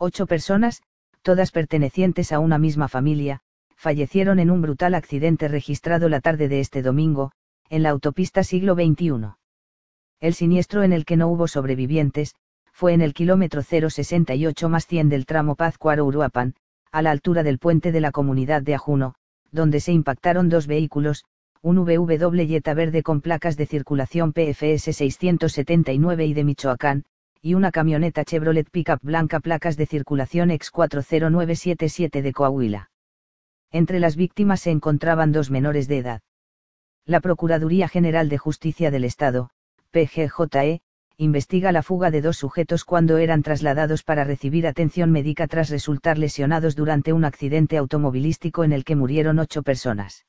Ocho personas, todas pertenecientes a una misma familia, fallecieron en un brutal accidente registrado la tarde de este domingo, en la autopista siglo XXI. El siniestro en el que no hubo sobrevivientes, fue en el kilómetro 068 más 100 del tramo cuaro uruapan a la altura del puente de la comunidad de Ajuno, donde se impactaron dos vehículos, un VW Jetta verde con placas de circulación PFS 679 y de Michoacán, y una camioneta Chevrolet Pickup blanca placas de circulación X40977 de Coahuila. Entre las víctimas se encontraban dos menores de edad. La Procuraduría General de Justicia del Estado, PGJE, investiga la fuga de dos sujetos cuando eran trasladados para recibir atención médica tras resultar lesionados durante un accidente automovilístico en el que murieron ocho personas.